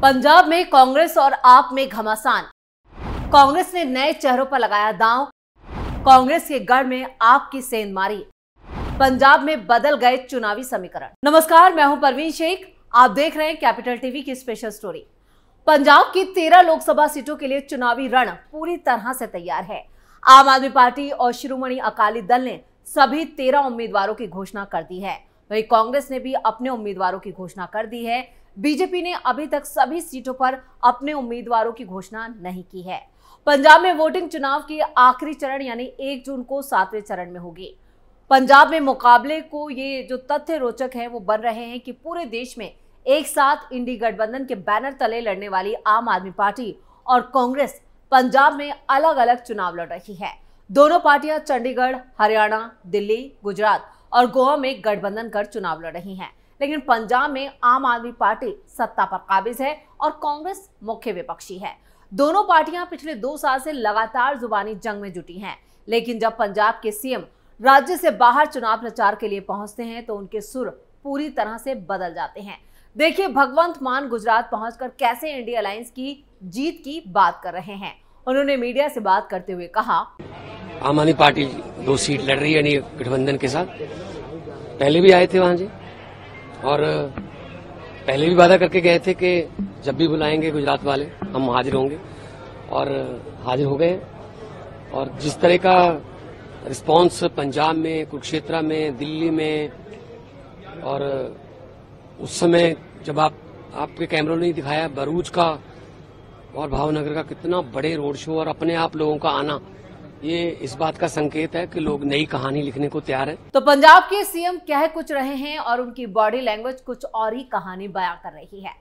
पंजाब में कांग्रेस और आप में घमासान कांग्रेस ने नए चेहरों पर लगाया दांव कांग्रेस के गढ़ में आपकी सेंध मारी पंजाब में बदल गए चुनावी समीकरण नमस्कार मैं हूं परवीन शेख आप देख रहे हैं कैपिटल टीवी की स्पेशल स्टोरी पंजाब की तेरह लोकसभा सीटों के लिए चुनावी रण पूरी तरह से तैयार है आम आदमी पार्टी और शिरोमणि अकाली दल ने सभी तेरह उम्मीदवारों की घोषणा कर दी है वहीं कांग्रेस ने भी अपने उम्मीदवारों की घोषणा कर दी है बीजेपी ने अभी तक सभी सीटों पर अपने उम्मीदवारों की घोषणा नहीं की है पंजाब में वोटिंग चुनाव के आखिरी चरण यानी एक जून को सातवें चरण में होगी पंजाब में मुकाबले को ये जो तथ्य रोचक है वो बन रहे हैं कि पूरे देश में एक साथ इंडी गठबंधन के बैनर तले लड़ने वाली आम आदमी पार्टी और कांग्रेस पंजाब में अलग अलग चुनाव लड़ रही है दोनों पार्टियां चंडीगढ़ हरियाणा दिल्ली गुजरात और गोवा में गठबंधन कर चुनाव लड़ रही हैं लेकिन पंजाब में आम आदमी पार्टी सत्ता पर काबिज है और कांग्रेस मुख्य विपक्षी है दोनों पार्टियां पिछले दो साल से लगातार जुबानी जंग में जुटी हैं लेकिन जब पंजाब के सीएम राज्य से बाहर चुनाव प्रचार के लिए पहुंचते हैं तो उनके सुर पूरी तरह से बदल जाते हैं देखिए भगवंत मान गुजरात पहुंचकर कैसे इंडिया अलायंस की जीत की बात कर रहे हैं उन्होंने मीडिया से बात करते हुए कहा आम आदमी पार्टी दो सीट लड़ रही है यानी गठबंधन के साथ पहले भी आए थे वहां जी और पहले भी वादा करके गए थे कि जब भी बुलाएंगे गुजरात वाले हम हाजिर होंगे और हाजिर हो गए और जिस तरह का रिस्पांस पंजाब में कुरुक्षेत्रा में दिल्ली में और उस समय जब आप आपके कैमरों ने दिखाया बरूच का और भावनगर का कितना बड़े रोड शो और अपने आप लोगों का आना ये इस बात का संकेत है कि लोग नई कहानी लिखने को तैयार हैं। तो पंजाब के सीएम कह कुछ रहे हैं और उनकी बॉडी लैंग्वेज कुछ और ही कहानी बयां कर रही है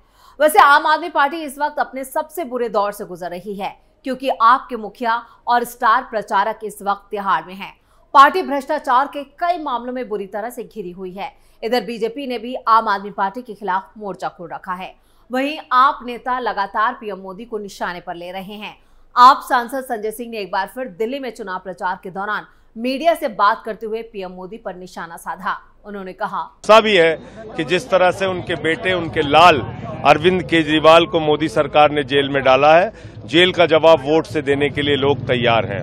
वैसे आम आदमी पार्टी इस वक्त अपने सबसे बुरे दौर से गुजर रही है क्योंकि आपके मुखिया और स्टार प्रचारक इस वक्त तिहाड़ में हैं। पार्टी भ्रष्टाचार के कई मामलों में बुरी तरह से घिरी हुई है इधर बीजेपी ने भी आम आदमी पार्टी के खिलाफ मोर्चा खोल रखा है वहीं आप नेता लगातार पीएम मोदी को निशाने पर ले रहे हैं आप सांसद संजय सिंह ने एक बार फिर दिल्ली में चुनाव प्रचार के दौरान मीडिया से बात करते हुए पीएम मोदी पर निशाना साधा उन्होंने कहा ऐसा भी है कि जिस तरह से उनके बेटे उनके लाल अरविंद केजरीवाल को मोदी सरकार ने जेल में डाला है जेल का जवाब वोट से देने के लिए लोग तैयार हैं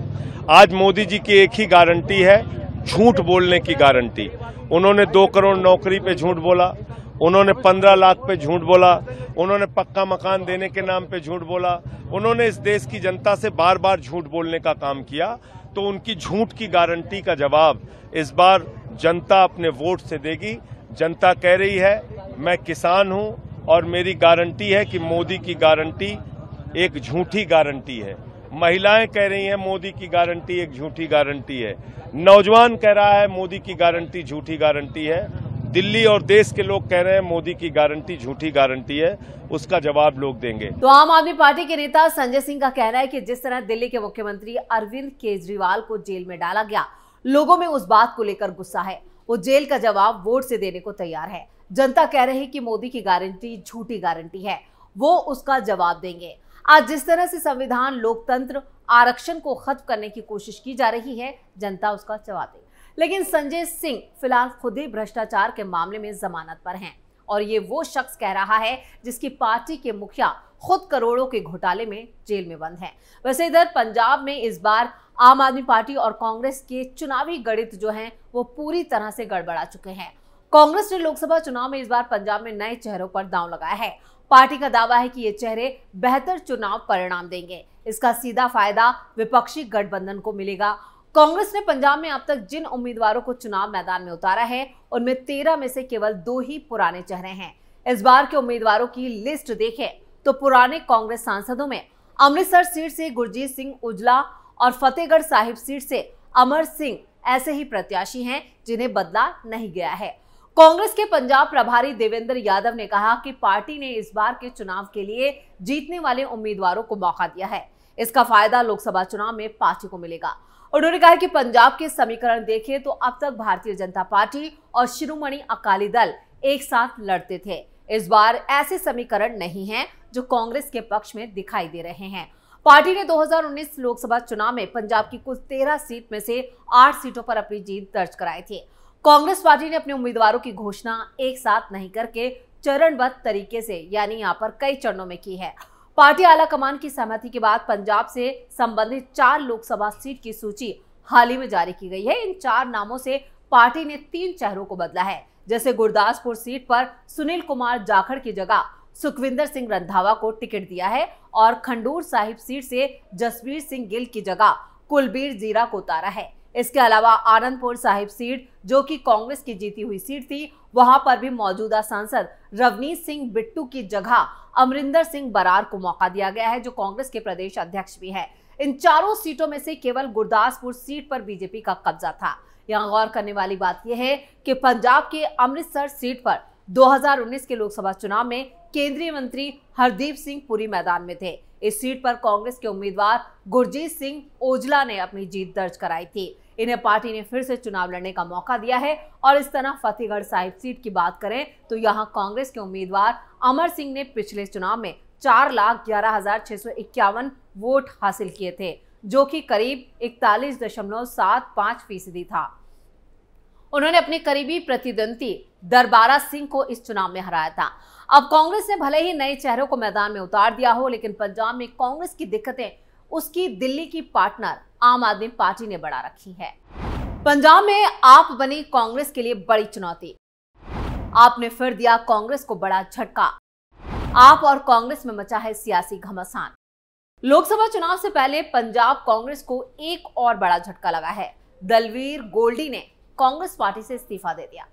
आज मोदी जी की एक ही गारंटी है झूठ बोलने की गारंटी उन्होंने दो करोड़ नौकरी पे झूठ बोला उन्होंने पंद्रह लाख पे झूठ बोला उन्होंने पक्का मकान देने के नाम पे झूठ बोला उन्होंने इस देश की जनता से बार बार झूठ बोलने का काम किया तो उनकी झूठ की गारंटी का जवाब इस बार जनता अपने वोट से देगी जनता कह रही है मैं किसान हूं और मेरी गारंटी है कि मोदी की गारंटी एक झूठी गारंटी है महिलाएं कह रही हैं मोदी की गारंटी एक झूठी गारंटी है नौजवान कह रहा है मोदी की गारंटी झूठी गारंटी है दिल्ली और देश के लोग कह रहे हैं मोदी की गारंटी झूठी गारंटी है उसका जवाब लोग देंगे तो आम आदमी पार्टी के नेता संजय सिंह का कहना है कि जिस तरह दिल्ली के मुख्यमंत्री अरविंद केजरीवाल को जेल में डाला गया लोगों में उस बात को लेकर गुस्सा है वो जेल का जवाब वोट से देने को तैयार है जनता कह रही है कि मोदी की गारंटी झूठी गारंटी है वो उसका जवाब देंगे आज जिस तरह से संविधान लोकतंत्र आरक्षण को खत्म करने की कोशिश की जा रही है जनता उसका जवाब देगी लेकिन संजय सिंह फिलहाल खुद ही भ्रष्टाचार के मामले में जमानत पर हैं और ये वो शख्स कह रहा है जिसकी पार्टी के मुखिया खुद करोड़ों के घोटाले में जेल में बंद हैं वैसे इधर पंजाब में इस बार आम आदमी पार्टी और कांग्रेस के चुनावी गणित जो हैं वो पूरी तरह से गड़बड़ा चुके हैं कांग्रेस ने लोकसभा चुनाव में इस बार पंजाब में नए चेहरों पर दांव लगाया है पार्टी का दावा है कि ये चेहरे बेहतर चुनाव परिणाम देंगे इसका सीधा फायदा विपक्षी गठबंधन को मिलेगा कांग्रेस ने पंजाब में अब तक जिन उम्मीदवारों को चुनाव मैदान में उतारा है उनमें तेरह में से केवल दो ही पुराने चेहरे हैं इस बार के उम्मीदवारों की लिस्ट देखें तो पुराने कांग्रेस सांसदों में अमृतसर सीट से गुरजीत सिंह उजला और फतेहगढ़ साहिब सीट से अमर सिंह ऐसे ही प्रत्याशी हैं जिन्हें बदला नहीं गया है कांग्रेस के पंजाब प्रभारी देवेंद्र यादव ने कहा कि पार्टी ने इस बार के चुनाव के लिए जीतने वाले उम्मीदवारों को मौका दिया है इसका फायदा लोकसभा चुनाव में पार्टी को मिलेगा उन्होंने कहा कि पंजाब के समीकरण देखें तो अब तक भारतीय जनता पार्टी और शिरोमणि अकाली दल एक साथ लड़ते थे इस बार ऐसे समीकरण नहीं हैं जो कांग्रेस के पक्ष में दिखाई दे रहे हैं पार्टी ने 2019 लोकसभा चुनाव में पंजाब की कुल 13 सीट में से 8 सीटों पर अपनी जीत दर्ज कराई थी कांग्रेस पार्टी ने अपने उम्मीदवारों की घोषणा एक साथ नहीं करके चरणबद्ध तरीके से यानी यहाँ पर कई चरणों में की है पार्टी आला कमान की सहमति के बाद पंजाब से संबंधित चार लोकसभा सीट की सूची हाल ही में जारी की गई है इन चार नामों से पार्टी ने तीन चेहरों को बदला है जैसे गुरदासपुर सीट पर सुनील कुमार जाखड़ की जगह सुखविंदर सिंह रंधावा को टिकट दिया है और खंडूर साहिब सीट से जसवीर सिंह गिल की जगह कुलबीर जीरा को उतारा है इसके अलावा आनंदपुर साहिब सीट जो कि कांग्रेस की जीती हुई सीट थी वहां पर भी मौजूदा सांसद रवनीत सिंह बिट्टू की जगह अमरिंदर सिंह बरार को मौका दिया गया है जो कांग्रेस के प्रदेश अध्यक्ष भी है इन चारों सीटों में से केवल गुरदासपुर सीट पर बीजेपी का कब्जा था यहाँ गौर करने वाली बात यह है कि पंजाब के अमृतसर सीट पर 2019 के लोकसभा चुनाव में केंद्रीय मंत्री हरदीप सिंह पुरी मैदान में थे इस सीट पर कांग्रेस के उम्मीदवार गुरजीत सिंह ओजला ने अपनी जीत दर्ज कराई थी इन्हें पार्टी ने फिर से चुनाव लड़ने का मौका दिया है और इस तरह फतेहगढ़ साहिब सीट की बात करें तो यहाँ कांग्रेस के उम्मीदवार अमर सिंह ने पिछले चुनाव में चार लाख ग्यारह हजार छह सौ इक्यावन वोट हासिल किए थे जो कि करीब इकतालीस दशमलव सात पांच फीसदी था उन्होंने अपने करीबी प्रतिद्वंदी दरबारा सिंह को इस चुनाव में हराया था अब कांग्रेस ने भले ही नए चेहरों को मैदान में उतार दिया हो लेकिन पंजाब में कांग्रेस की दिक्कतें उसकी दिल्ली की पार्टनर आम आदमी पार्टी ने बढ़ा रखी है पंजाब में आप बनी कांग्रेस के लिए बड़ी चुनौती आपने फिर दिया कांग्रेस को बड़ा झटका आप और कांग्रेस में मचा है सियासी घमासान लोकसभा चुनाव से पहले पंजाब कांग्रेस को एक और बड़ा झटका लगा है दलवीर गोल्डी ने कांग्रेस पार्टी से इस्तीफा दे दिया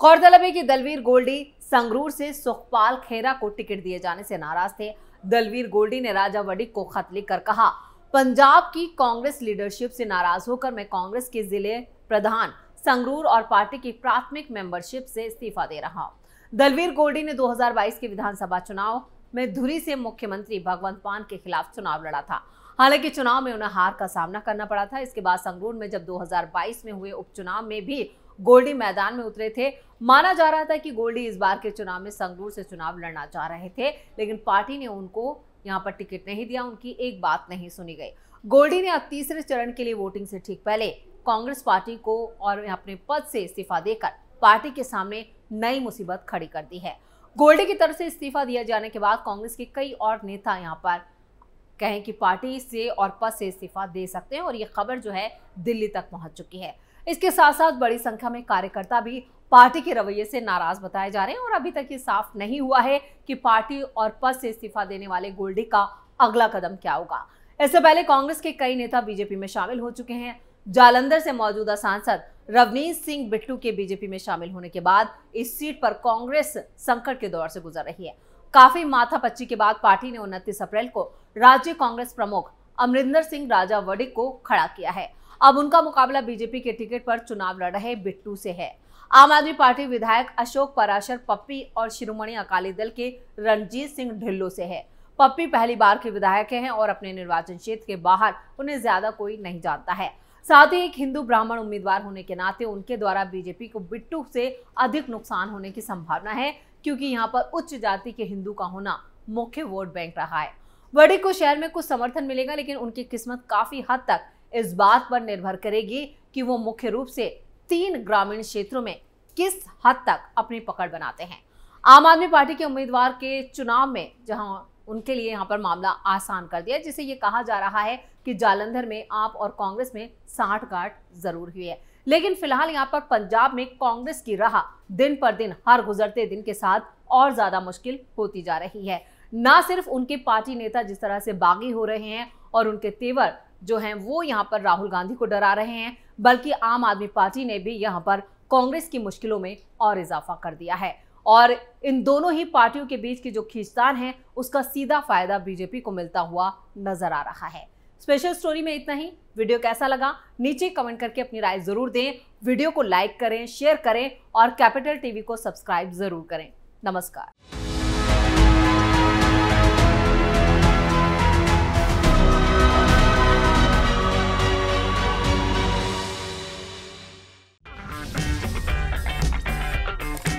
गौरतलब है कि दलवीर गोल्डी संगरूर से सुखपाल खेरा को टिकट दिए जाने से नाराज थे दलवीर गोल्डी ने राजा वडिक को खत लिखकर कहा पंजाब की कांग्रेस लीडरशिप से नाराज होकर मैं कांग्रेस के जिले प्रधान संगरूर और पार्टी की प्राथमिक मेंबरशिप से इस्तीफा दे रहा हूं दलवीर गोल्डी ने 2022 के विधानसभा चुनाव में धुरी से मुख्यमंत्री भगवंत मान के खिलाफ चुनाव लड़ा था हालांकि चुनाव में उन्हें हार का सामना करना पड़ा था इसके बाद संगरूर में जब 2022 में हुए उपचुनाव में भी गोल्डी मैदान में उतरे थे माना जा रहा था कि गोल्डी इस बार के चुनाव में संगरूर से चुनाव लड़ना चाह रहे थे लेकिन पार्टी ने उनको यहाँ पर टिकट नहीं दिया उनकी एक बात नहीं सुनी गई गोल्डी ने अब तीसरे चरण के लिए वोटिंग से ठीक पहले कांग्रेस पार्टी को और अपने पद से इस्तीफा देकर पार्टी के सामने नई मुसीबत खड़ी कर दी है गोल्डी की तरफ से इस्तीफा दिया जाने के बाद कांग्रेस के कई और नेता यहाँ पर कहें कि पार्टी से और पद से इस्तीफा दे सकते हैं और ये खबर जो है दिल्ली तक पहुंच चुकी है इसके साथ साथ बड़ी संख्या में कार्यकर्ता भी पार्टी के रवैये से नाराज बताए जा रहे हैं और अभी तक ये साफ नहीं हुआ है कि पार्टी और पद से इस्तीफा देने वाले गोल्डी का अगला कदम क्या होगा इससे पहले कांग्रेस के कई नेता बीजेपी में शामिल हो चुके हैं जालंधर से मौजूदा सांसद रवनीत सिंह बिट्टू के बीजेपी में शामिल होने के बाद इस सीट पर कांग्रेस संकट के दौर से गुजर रही है काफी माथापच्ची के बाद पार्टी ने उनतीस अप्रैल को राज्य कांग्रेस प्रमुख अमरिंदर सिंह राजा वडिक को खड़ा किया है अब उनका मुकाबला बीजेपी के टिकट पर चुनाव लड़ रहे बिट्टू से है आम आदमी पार्टी विधायक अशोक पराशर पप्पी और शिरोमणि अकाली दल के रणजीत सिंह ढिल्लो से है पप्पी पहली बार के विधायक हैं और अपने निर्वाचन क्षेत्र के बाहर उन्हें ज्यादा कोई नहीं जानता है साथ ही एक हिंदू ब्राह्मण उम्मीदवार होने के नाते उनके द्वारा बीजेपी को बिट्टू से अधिक नुकसान होने की संभावना है क्योंकि यहाँ पर उच्च जाति के हिंदू का होना मुख्य वोट बैंक रहा है बड़ी को शहर में कुछ समर्थन मिलेगा लेकिन उनकी किस्मत काफी हद तक इस बात पर निर्भर करेगी कि वो मुख्य रूप से तीन ग्रामीण क्षेत्रों में किस हद तक अपनी पकड़ बनाते हैं आम आदमी पार्टी के उम्मीदवार के चुनाव में जहां उनके लिए यहां पर मामला आसान कर दिया जिसे ये कहा जा रहा है कि जालंधर में आप और कांग्रेस में साठ गांठ जरूर हुई है लेकिन फिलहाल यहाँ पर पंजाब में कांग्रेस की राह दिन पर दिन हर गुजरते दिन के साथ और ज्यादा मुश्किल होती जा रही है ना सिर्फ उनके पार्टी नेता जिस तरह से बागी हो रहे हैं और उनके तेवर जो हैं वो यहाँ पर राहुल गांधी को डरा रहे हैं बल्कि आम आदमी पार्टी ने भी यहाँ पर कांग्रेस की मुश्किलों में और इजाफा कर दिया है और इन दोनों ही पार्टियों के बीच की जो खींचतान है उसका सीधा फायदा बीजेपी को मिलता हुआ नजर आ रहा है स्पेशल स्टोरी में इतना ही वीडियो कैसा लगा नीचे कमेंट करके अपनी राय जरूर दें वीडियो को लाइक करें शेयर करें और कैपिटल टीवी को सब्सक्राइब जरूर करें नमस्कार